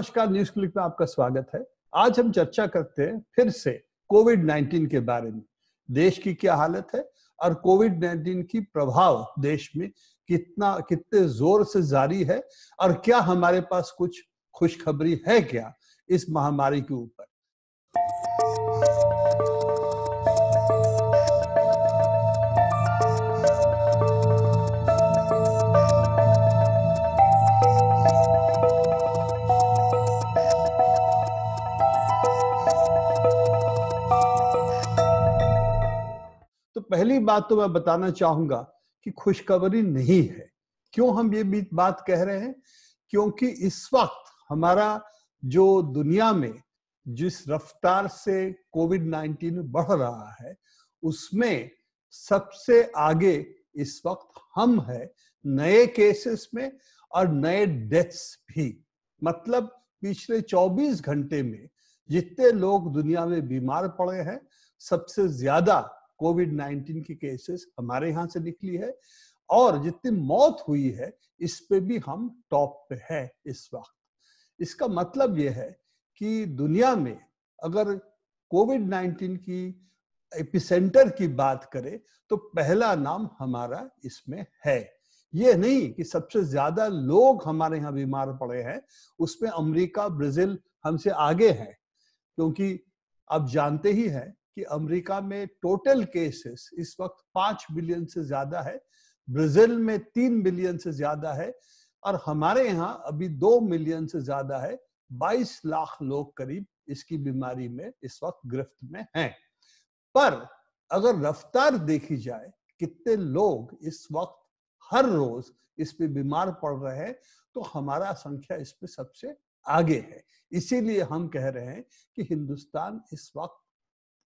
नमस्कार news click में आपका स्वागत है आज हम चर्चा करते हैं फिर से कोविड 19 के बारे में देश की क्या हालत है और कोविड 19 की प्रभाव देश में कितना कितने जोर से जारी है और क्या हमारे पास कुछ खुशखबरी है क्या इस महामारी के ऊपर पहली बात तो मैं बताना चाहूंगा कि खुशखबरी नहीं है क्यों हम ये बात कह रहे हैं क्योंकि इस वक्त हमारा जो दुनिया में जिस रफ्तार से कोविड नाइन्टीन बढ़ रहा है उसमें सबसे आगे इस वक्त हम है नए केसेस में और नए डेथ्स भी मतलब पिछले 24 घंटे में जितने लोग दुनिया में बीमार पड़े हैं सबसे ज्यादा कोविड 19 की केसेस हमारे यहाँ से निकली है और जितनी मौत हुई है इस पे भी हम टॉप पे है इस वक्त इसका मतलब यह है कि दुनिया में अगर कोविड 19 की एपिसेंटर की बात करें तो पहला नाम हमारा इसमें है ये नहीं कि सबसे ज्यादा लोग हमारे यहाँ बीमार पड़े हैं उसमें अमेरिका ब्राजील हमसे आगे है क्योंकि आप जानते ही हैं कि अमेरिका में टोटल केसेस इस वक्त पांच बिलियन से ज्यादा है ब्राजील में तीन बिलियन से ज्यादा है और हमारे यहाँ अभी दो मिलियन से ज्यादा है बाईस लाख लोग करीब इसकी बीमारी में इस वक्त गिरफ्त में हैं पर अगर रफ्तार देखी जाए कितने लोग इस वक्त हर रोज इस पे बीमार पड़ रहे हैं तो हमारा संख्या इस पे सबसे आगे है इसीलिए हम कह रहे हैं कि हिंदुस्तान इस वक्त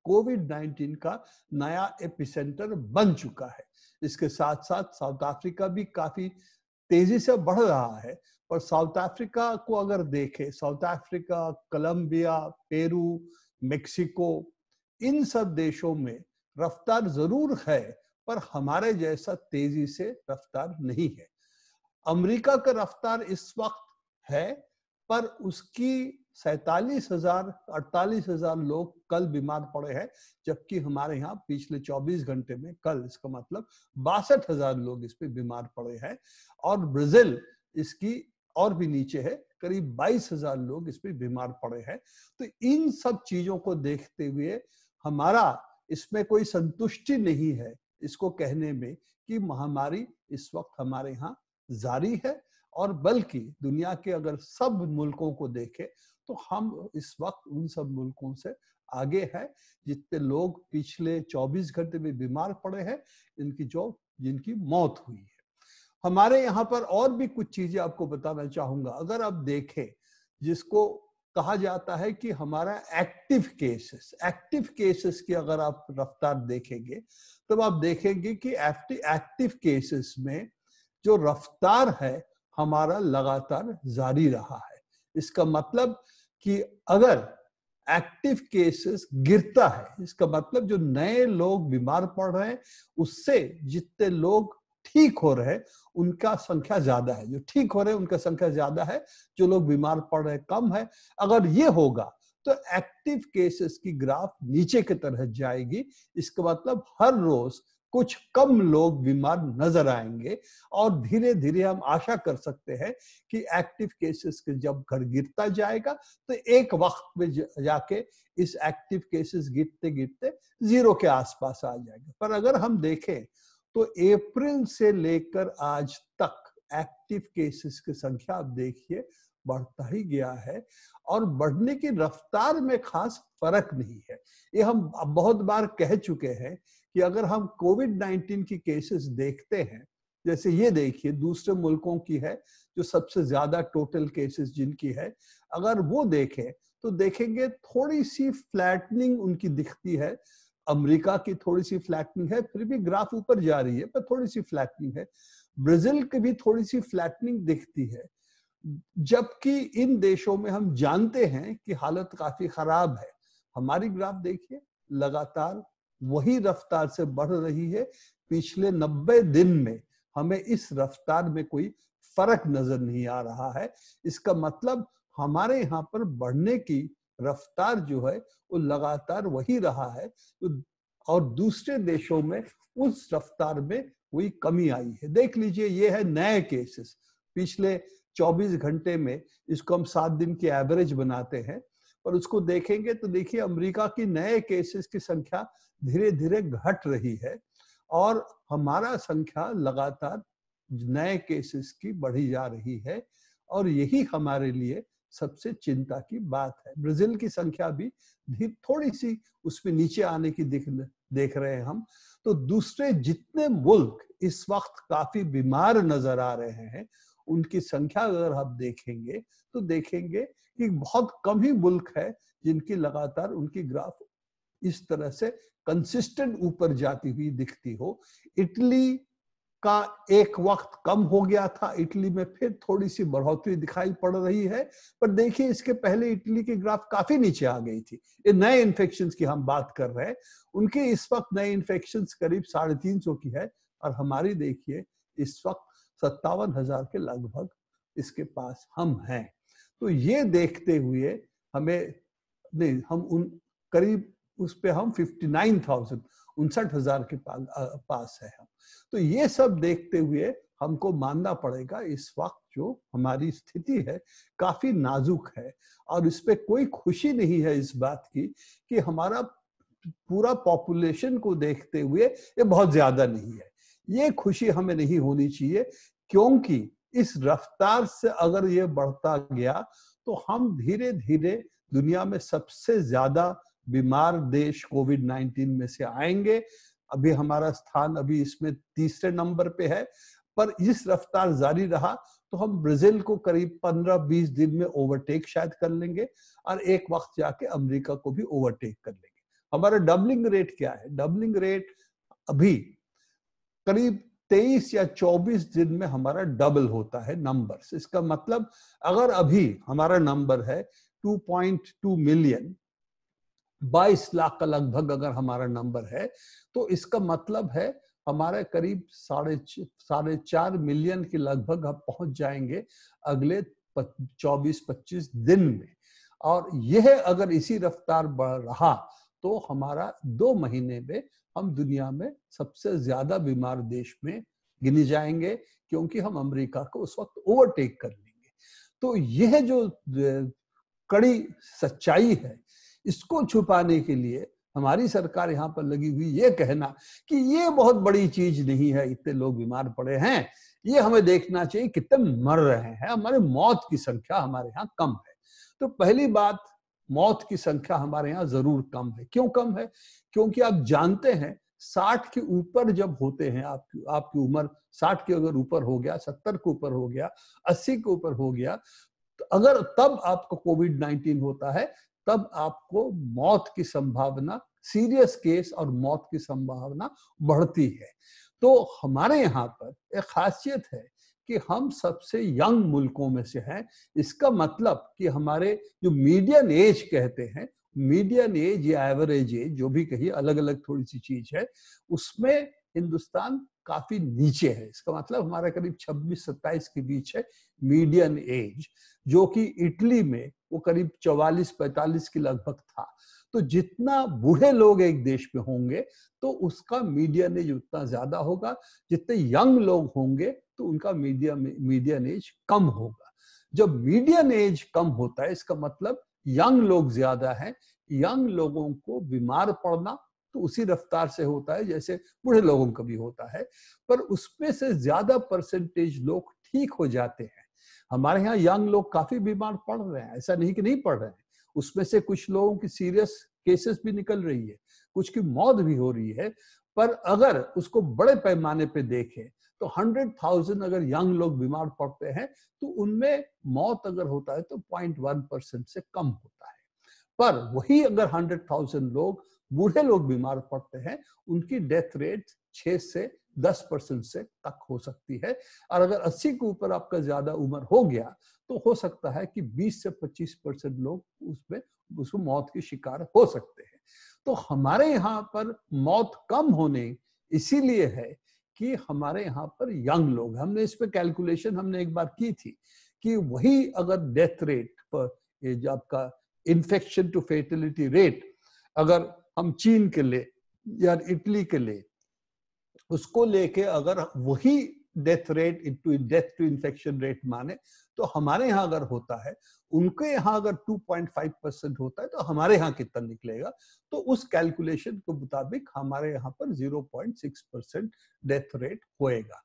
कोविड 19 का नया एपिसेंटर बन चुका है इसके साथ साथ साउथ अफ्रीका भी काफी तेजी से बढ़ रहा है पर साउथ अफ्रीका को अगर देखें South Africa Colombia Peru Mexico इन सब देशों में रफ्तार जरूर है पर हमारे जैसा तेजी से रफ्तार नहीं है अमेरिका का रफ्तार इस वक्त है पर उसकी सैतालीस हजार अड़तालीस हजार लोग कल बीमार पड़े हैं जबकि हमारे यहाँ पिछले 24 घंटे में कल इसका मतलब बासठ हजार लोग इस पे बीमार पड़े हैं और ब्राजील इसकी और भी नीचे है करीब बाईस हजार लोग इस पे बीमार पड़े हैं तो इन सब चीजों को देखते हुए हमारा इसमें कोई संतुष्टि नहीं है इसको कहने में कि महामारी इस वक्त हमारे यहाँ जारी है और बल्कि दुनिया के अगर सब मुल्कों को देखें तो हम इस वक्त उन सब मुल्कों से आगे हैं जितने लोग पिछले 24 घंटे में बीमार पड़े हैं इनकी जो जिनकी मौत हुई है हमारे यहाँ पर और भी कुछ चीजें आपको बताना चाहूंगा अगर आप देखें जिसको कहा जाता है कि हमारा एक्टिव केसेस एक्टिव केसेस की अगर आप रफ्तार देखेंगे तब तो आप देखेंगे कि एक्टिव केसेस में जो रफ्तार है हमारा लगातार जारी रहा है इसका मतलब कि अगर एक्टिव केसेस गिरता है इसका मतलब जो नए लोग बीमार पड़ रहे हैं उससे जितने लोग ठीक हो रहे हैं उनका संख्या ज्यादा है जो ठीक हो रहे हैं उनका संख्या ज्यादा है जो लोग बीमार पड़ रहे हैं कम है अगर ये होगा तो एक्टिव केसेस की ग्राफ नीचे की तरह जाएगी इसका मतलब हर रोज कुछ कम लोग बीमार नजर आएंगे और धीरे धीरे हम आशा कर सकते हैं कि एक्टिव केसेस के जब घर गिरता जाएगा तो एक वक्त में जाके इस एक्टिव केसेस गिरते गिरते जीरो के आसपास आ जाएगा पर अगर हम देखें तो अप्रैल से लेकर आज तक एक्टिव केसेस की संख्या आप देखिए बढ़ता ही गया है और बढ़ने की रफ्तार में खास फर्क नहीं है ये हम बहुत बार कह चुके हैं कि अगर हम कोविड 19 की केसेस देखते हैं जैसे ये देखिए दूसरे मुल्कों की है जो सबसे ज्यादा टोटल केसेस जिनकी है अगर वो देखें तो देखेंगे थोड़ी सी फ्लैटनिंग उनकी दिखती है अमेरिका की थोड़ी सी फ्लैटनिंग है फिर भी ग्राफ ऊपर जा रही है पर थोड़ी सी फ्लैटनिंग है ब्राजील की भी थोड़ी सी फ्लैटनिंग दिखती है जबकि इन देशों में हम जानते हैं कि हालत काफी खराब है हमारी ग्राफ देखिए लगातार वही रफ्तार से बढ़ रही है पिछले नब्बे दिन में हमें इस रफ्तार में कोई फर्क नजर नहीं आ रहा है इसका मतलब हमारे यहाँ पर बढ़ने की रफ्तार जो है वो लगातार वही रहा है और दूसरे देशों में उस रफ्तार में कोई कमी आई है देख लीजिए ये है नए केसेस पिछले 24 घंटे में इसको हम सात दिन की एवरेज बनाते हैं पर उसको देखेंगे तो देखिए अमेरिका की नए केसेस की संख्या धीरे धीरे घट रही है और हमारा संख्या लगातार नए केसेस की बढ़ी जा रही है और यही हमारे लिए सबसे चिंता की बात है ब्राजील की संख्या भी थोड़ी सी उसमें नीचे आने की दिख देख रहे हैं हम तो दूसरे जितने मुल्क इस वक्त काफी बीमार नजर आ रहे हैं उनकी संख्या अगर आप देखेंगे तो देखेंगे कि बहुत कम ही मुल्क है जिनकी लगातार उनकी ग्राफ इस तरह से कंसिस्टेंट ऊपर जाती हुई दिखती हो इटली का एक वक्त कम हो गया था इटली में फिर थोड़ी सी बढ़ोतरी दिखाई पड़ रही है पर देखिए इसके पहले इटली की ग्राफ काफी नीचे आ गई थी ये नए इन्फेक्शन की हम बात कर रहे हैं उनके इस वक्त नए इन्फेक्शन करीब साढ़े तीन सौ की है और हमारी देखिए इस वक्त सत्तावन हजार के लगभग इसके पास हम हैं तो ये देखते हुए हमें नहीं हम उन करीब उस पे हम फिफ्टी नाइन थाउजेंड उनसठ हजार के पास है हम तो ये सब देखते हुए हमको मानना पड़ेगा इस वक्त जो हमारी स्थिति है काफी नाजुक है और इस पे कोई खुशी नहीं है इस बात की कि हमारा पूरा पॉपुलेशन को देखते हुए ये बहुत ज्यादा नहीं है ये खुशी हमें नहीं होनी चाहिए क्योंकि इस रफ्तार से अगर ये बढ़ता गया तो हम धीरे धीरे दुनिया में सबसे ज्यादा बीमार देश कोविड 19 में से आएंगे अभी हमारा स्थान अभी इसमें तीसरे नंबर पे है पर इस रफ्तार जारी रहा तो हम ब्राजील को करीब 15-20 दिन में ओवरटेक शायद कर लेंगे और एक वक्त जाके अमेरिका को भी ओवरटेक कर लेंगे हमारा डबलिंग रेट क्या है डबलिंग रेट अभी करीब 23 या 24 दिन में हमारा डबल होता है नंबर्स इसका मतलब अगर अभी हमारा नंबर है 2.2 मिलियन 22 लाख का लगभग अगर हमारा नंबर है तो इसका मतलब है हमारे करीब साढ़े साढ़े चार मिलियन के लगभग हम पहुंच जाएंगे अगले 24-25 दिन में और यह अगर इसी रफ्तार बढ़ रहा तो हमारा दो महीने में हम दुनिया में सबसे ज्यादा बीमार देश में गिने जाएंगे क्योंकि हम अमेरिका को उस वक्त ओवरटेक कर लेंगे तो यह जो कड़ी सच्चाई है इसको छुपाने के लिए हमारी सरकार यहाँ पर लगी हुई ये कहना कि ये बहुत बड़ी चीज नहीं है इतने लोग बीमार पड़े हैं ये हमें देखना चाहिए कितने मर रहे हैं हमारे मौत की संख्या हमारे यहाँ कम है तो पहली बात मौत की संख्या हमारे यहाँ जरूर कम है क्यों कम है क्योंकि आप जानते हैं साठ के ऊपर जब होते हैं आपकी आपकी उम्र साठ के अगर ऊपर हो गया सत्तर के ऊपर हो गया अस्सी के ऊपर हो गया तो अगर तब आपको कोविड नाइन्टीन होता है तब आपको मौत की संभावना सीरियस केस और मौत की संभावना बढ़ती है तो हमारे यहाँ पर एक खासियत है कि हम सबसे यंग मुल्कों में से हैं इसका मतलब कि हमारे जो मीडियन एज कहते हैं मीडियन एज या एवरेज एज जो भी कही अलग अलग थोड़ी सी चीज है उसमें हिंदुस्तान काफी नीचे है इसका मतलब हमारा करीब 26-27 के बीच है मीडियन एज जो कि इटली में वो करीब 44-45 के लगभग था तो जितना बूढ़े लोग एक देश में होंगे तो उसका मीडियन एज उतना ज्यादा होगा जितने यंग लोग होंगे तो उनका मीडिया मीडियन एज कम होगा जब मीडियन एज कम होता है इसका मतलब यंग लोग ज्यादा हैं यंग लोगों को बीमार पड़ना तो उसी रफ्तार से होता है जैसे बूढ़े लोगों का भी होता है पर उसमें से ज्यादा परसेंटेज लोग ठीक हो जाते हैं हमारे यहाँ यंग लोग काफी बीमार पड़ रहे हैं ऐसा नहीं कि नहीं पड़ रहे हैं उसमें से कुछ लोगों की सीरियस केसेस भी निकल रही है कुछ की मौत भी हो रही है पर अगर उसको बड़े पैमाने पे देखें तो हंड्रेड थाउजेंड अगर यंग लोग बीमार पड़ते हैं तो उनमें मौत अगर होता है तो पॉइंट वन परसेंट से कम होता है पर वही अगर हंड्रेड थाउजेंड लोग बूढ़े लोग बीमार पड़ते हैं उनकी डेथ रेट छह से दस परसेंट से तक हो सकती है और अगर अस्सी के ऊपर आपका ज्यादा उम्र हो गया तो हो सकता है कि बीस से पच्चीस परसेंट लोग उसमें उसको मौत के शिकार हो सकते हैं तो हमारे यहाँ पर मौत कम होने इसीलिए है कि हमारे यहाँ पर यंग लोग हमने इस पे कैलकुलेशन हमने एक बार की थी कि वही अगर डेथ रेट पर आपका इन्फेक्शन टू फेटिलिटी रेट अगर हम चीन के लिए या इटली के लिए उसको लेके अगर वही death rate into death to infection rate माने तो हमारे यहाँ अगर होता है उनके यहाँ अगर 2.5 परसेंट होता है तो हमारे यहाँ कितना निकलेगा तो उस कैलकुलेशन के मुताबिक हमारे यहाँ पर 0.6 परसेंट डेथ रेट होएगा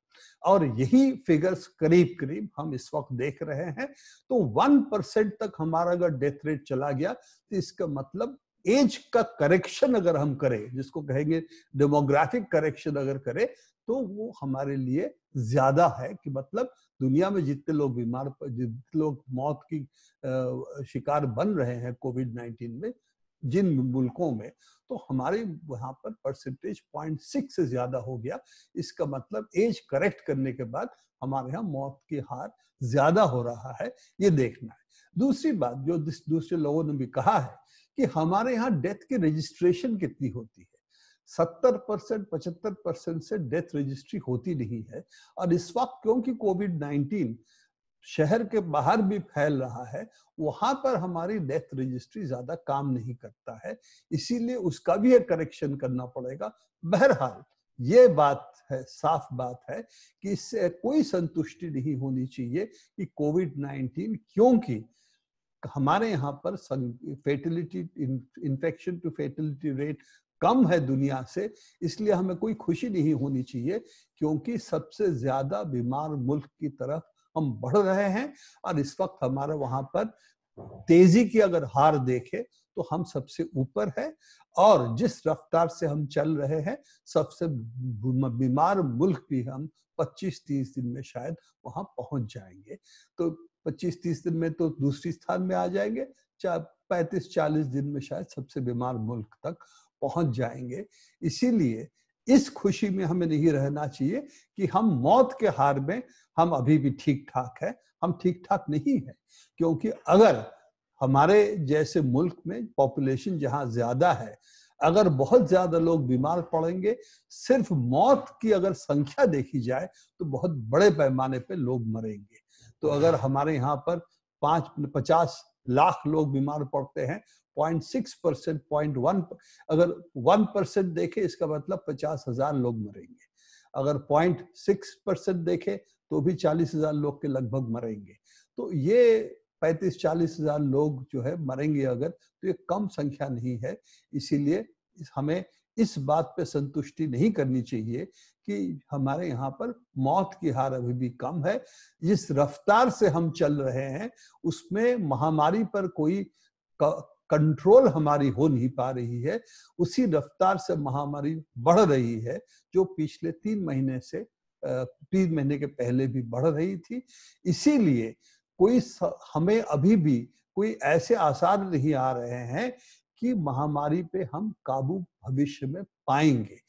और यही फिगर्स करीब करीब हम इस वक्त देख रहे हैं तो 1 परसेंट तक हमारा अगर डेथ रेट चला गया तो इसका मतलब एज का करेक्शन अगर हम करें जिसको कहेंगे डेमोग्राफिक करेक्शन अगर करें तो वो हमारे लिए ज्यादा है कि मतलब दुनिया में जितने लोग बीमार जितने लोग मौत की शिकार बन रहे हैं कोविड नाइन्टीन में जिन मुल्कों में तो हमारे वहां पर परसेंटेज पॉइंट सिक्स से ज्यादा हो गया इसका मतलब एज करेक्ट करने के बाद हमारे यहाँ मौत की हार ज्यादा हो रहा है ये देखना है दूसरी बात जो दूसरे लोगों ने भी कहा है कि हमारे यहाँ डेथ की रजिस्ट्रेशन कितनी होती है सत्तर परसेंट पचहत्तर परसेंट से डेथ रजिस्ट्री होती नहीं है और इस वक्त क्योंकि कोविड नाइन्टीन शहर के बाहर भी फैल रहा है वहां पर हमारी डेथ रजिस्ट्री ज्यादा काम नहीं करता है इसीलिए उसका भी एक करेक्शन करना पड़ेगा बहरहाल ये बात है साफ बात है कि इससे कोई संतुष्टि नहीं होनी चाहिए कि कोविड नाइन्टीन क्योंकि हमारे यहाँ पर fatality infection to fatality rate कम है दुनिया से इसलिए हमें कोई खुशी नहीं होनी चाहिए क्योंकि सबसे ज्यादा बीमार मुल्क की तरफ हम बढ़ रहे हैं और इस वक्त हमारा वहां पर तेजी की अगर हार देखे तो हम सबसे ऊपर है और जिस रफ्तार से हम चल रहे हैं सबसे बीमार मुल्क भी हम 25-30 दिन में शायद वहां पहुंच जाएंगे तो 25-30 दिन में तो दूसरी स्थान में आ जाएंगे चाहे पैंतीस चालीस दिन में शायद सबसे बीमार मुल्क तक पहुंच जाएंगे इसीलिए इस खुशी में हमें नहीं रहना चाहिए कि हम मौत के हार में हम अभी भी ठीक ठाक है हम ठीक ठाक नहीं है क्योंकि अगर हमारे जैसे मुल्क में पॉपुलेशन जहां ज्यादा है अगर बहुत ज्यादा लोग बीमार पड़ेंगे सिर्फ मौत की अगर संख्या देखी जाए तो बहुत बड़े पैमाने पे लोग मरेंगे तो अगर हमारे यहाँ पर पांच पचास लाख लोग बीमार पड़ते हैं 0.6 परसेंट पॉइंट वन अगर वन परसेंट देखे इसका मतलब पचास हजार लोग मरेंगे अगर पॉइंट सिक्स परसेंट देखे तो भी चालीस हजार लोग के लगभग मरेंगे तो ये पैंतीस चालीस हजार लोग जो है मरेंगे अगर तो ये कम संख्या नहीं है इसीलिए हमें इस बात पे संतुष्टि नहीं करनी चाहिए कि हमारे यहाँ पर मौत की हार अभी भी कम है जिस रफ्तार से हम चल रहे हैं उसमें महामारी पर कोई कंट्रोल हमारी हो नहीं पा रही है उसी रफ्तार से महामारी बढ़ रही है जो पिछले तीन महीने से तीन महीने के पहले भी बढ़ रही थी इसीलिए कोई हमें अभी भी कोई ऐसे आसार नहीं आ रहे हैं कि महामारी पे हम काबू भविष्य में पाएंगे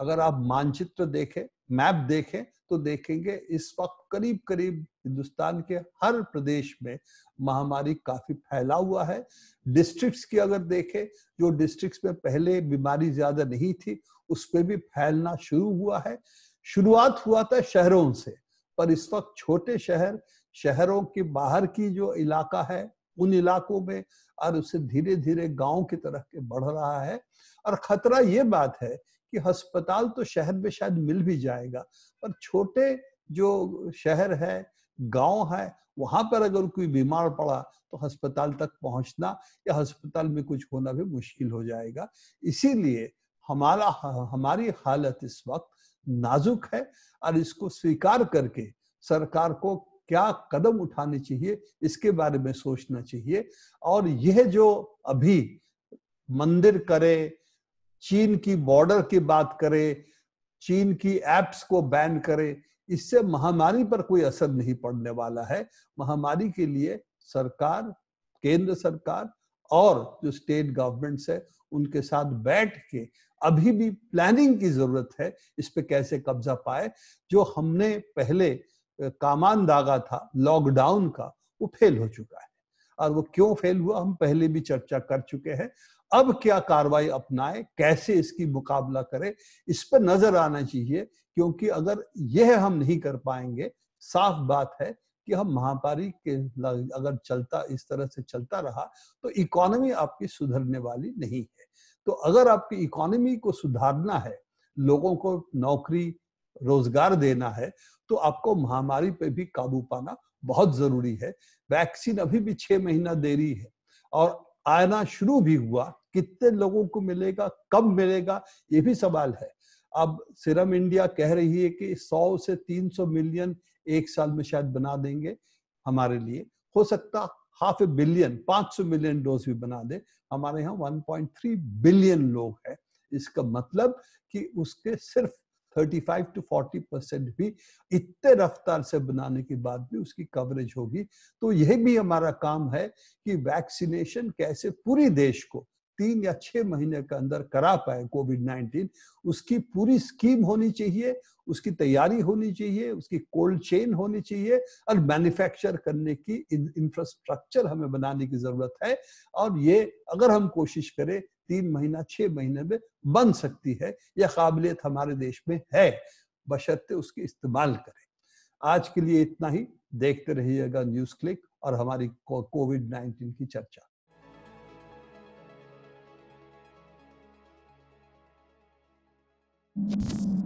अगर आप मानचित्र देखें मैप देखें तो देखेंगे इस वक्त करीब करीब हिंदुस्तान के हर प्रदेश में महामारी काफी फैला हुआ है डिस्ट्रिक्ट्स की अगर देखें जो डिस्ट्रिक्ट्स में पहले बीमारी ज्यादा नहीं थी उस पर भी फैलना शुरू हुआ है शुरुआत हुआ था शहरों से पर इस वक्त छोटे शहर शहरों के बाहर की जो इलाका है उन इलाकों में और उसे धीरे धीरे गांव की तरह के बढ़ रहा है और खतरा ये बात है कि अस्पताल तो शहर में शायद मिल भी जाएगा पर छोटे जो शहर है गांव है वहां पर अगर कोई बीमार पड़ा तो अस्पताल तक पहुंचना या अस्पताल में कुछ होना भी मुश्किल हो जाएगा इसीलिए हमारा हमारी हालत इस वक्त नाजुक है और इसको स्वीकार करके सरकार को क्या कदम उठाने चाहिए इसके बारे में सोचना चाहिए और यह जो अभी मंदिर करे चीन की बॉर्डर की बात करे चीन की एप्स को बैन करे इससे महामारी पर कोई असर नहीं पड़ने वाला है महामारी के लिए सरकार केंद्र सरकार और जो स्टेट गवर्नमेंट्स है उनके साथ बैठ के अभी भी प्लानिंग की जरूरत है इस पे कैसे कब्जा पाए जो हमने पहले कामान दागा था लॉकडाउन का वो फेल हो चुका है और वो क्यों फेल हुआ हम पहले भी चर्चा कर चुके हैं अब क्या कार्रवाई अपनाए कैसे इसकी मुकाबला करें इस पर नजर आना चाहिए क्योंकि अगर यह हम नहीं कर पाएंगे साफ बात है कि हम महामारी के अगर चलता इस तरह से चलता रहा तो इकोनॉमी आपकी सुधरने वाली नहीं है तो अगर आपकी इकोनॉमी को सुधारना है लोगों को नौकरी रोजगार देना है तो आपको महामारी पे भी काबू पाना बहुत जरूरी है वैक्सीन अभी भी छह महीना देरी है और आना शुरू भी हुआ कितने लोगों को मिलेगा कब मिलेगा ये भी सवाल है अब सिरम इंडिया कह रही है कि 100 से 300 मिलियन एक साल में शायद बना देंगे हमारे लिए हो सकता half a billion 500 million dose भी बना दे हमारे यहाँ 1.3 बिलियन लोग हैं इसका मतलब कि उसके सिर्फ 35 टू 40 परसेंट भी इतने रफ्तार से बनाने के बाद भी उसकी कवरेज होगी तो यह भी हमारा काम है कि वैक्सीनेशन कैसे पूरी देश को तीन या छह महीने के अंदर करा पाए कोविड नाइन्टीन उसकी पूरी स्कीम होनी चाहिए उसकी तैयारी होनी चाहिए उसकी कोल्ड चेन होनी चाहिए और मैन्युफैक्चर करने की इंफ्रास्ट्रक्चर हमें बनाने की जरूरत है और ये अगर हम कोशिश करें तीन महीना छह महीने में बन सकती है यह काबिलियत हमारे देश में है बशर्ते उसके इस्तेमाल करें आज के लिए इतना ही देखते रहिएगा न्यूज क्लिक और हमारी कोविड नाइन्टीन की चर्चा you